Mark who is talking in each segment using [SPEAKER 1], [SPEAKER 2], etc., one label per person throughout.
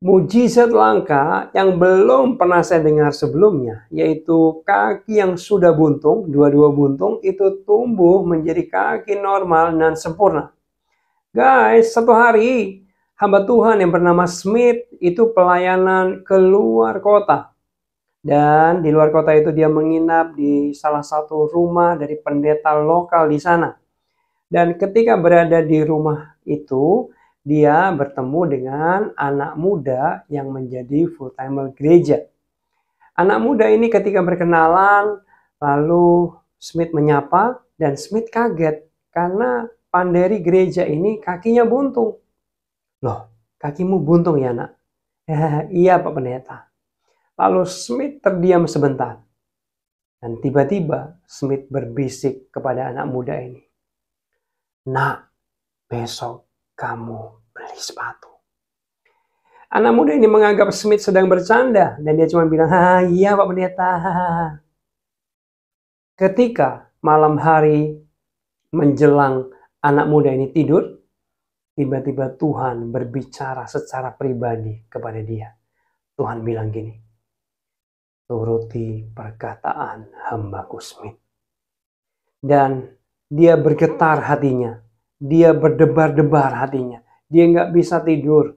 [SPEAKER 1] mujizat langka yang belum pernah saya dengar sebelumnya, yaitu kaki yang sudah buntung, dua-dua buntung, itu tumbuh menjadi kaki normal dan sempurna. Guys, satu hari hamba Tuhan yang bernama Smith itu pelayanan keluar kota. Dan di luar kota itu dia menginap di salah satu rumah dari pendeta lokal di sana. Dan ketika berada di rumah itu, dia bertemu dengan anak muda yang menjadi full timer gereja. Anak muda ini ketika berkenalan, lalu Smith menyapa dan Smith kaget karena panderi gereja ini kakinya buntung. Loh, kakimu buntung ya nak? iya Pak Pendeta. Lalu Smith terdiam sebentar. Dan tiba-tiba Smith berbisik kepada anak muda ini. Nak, besok kamu beli sepatu. Anak muda ini menganggap Smith sedang bercanda dan dia cuma bilang, "Ha, iya Pak Pendeta." Ketika malam hari menjelang anak muda ini tidur, tiba-tiba Tuhan berbicara secara pribadi kepada dia. Tuhan bilang gini, "Turuti perkataan hambaku Smith." Dan dia bergetar hatinya dia berdebar-debar hatinya. Dia nggak bisa tidur.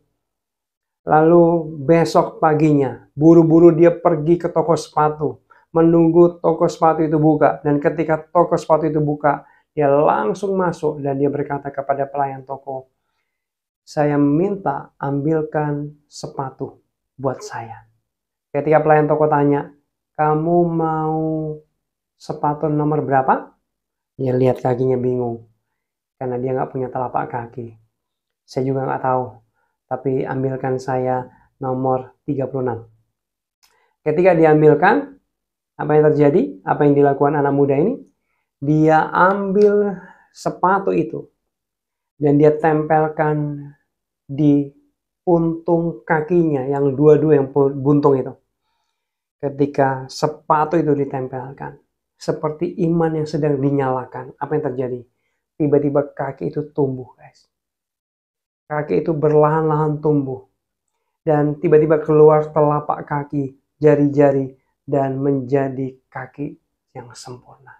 [SPEAKER 1] Lalu besok paginya, buru-buru dia pergi ke toko sepatu, menunggu toko sepatu itu buka. Dan ketika toko sepatu itu buka, dia langsung masuk dan dia berkata kepada pelayan toko, saya minta ambilkan sepatu buat saya. Ketika pelayan toko tanya, kamu mau sepatu nomor berapa? Dia lihat kakinya bingung karena dia nggak punya telapak kaki. Saya juga nggak tahu, tapi ambilkan saya nomor 36. Ketika diambilkan, apa yang terjadi? Apa yang dilakukan anak muda ini? Dia ambil sepatu itu dan dia tempelkan di untung kakinya yang dua-dua yang buntung itu. Ketika sepatu itu ditempelkan, seperti iman yang sedang dinyalakan, apa yang terjadi? tiba-tiba kaki itu tumbuh guys. Kaki itu berlahan-lahan tumbuh. Dan tiba-tiba keluar telapak kaki, jari-jari, dan menjadi kaki yang sempurna.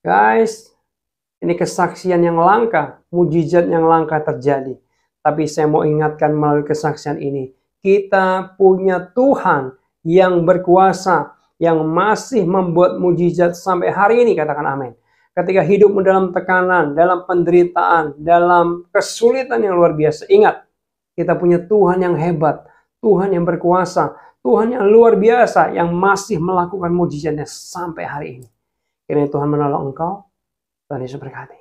[SPEAKER 1] Guys, ini kesaksian yang langka, mujizat yang langka terjadi. Tapi saya mau ingatkan melalui kesaksian ini, kita punya Tuhan yang berkuasa, yang masih membuat mujizat sampai hari ini, katakan amin ketika hidupmu dalam tekanan, dalam penderitaan, dalam kesulitan yang luar biasa. Ingat, kita punya Tuhan yang hebat, Tuhan yang berkuasa, Tuhan yang luar biasa yang masih melakukan mujizatnya sampai hari ini. Kiranya Tuhan menolong engkau, Tuhan Yesus berkati.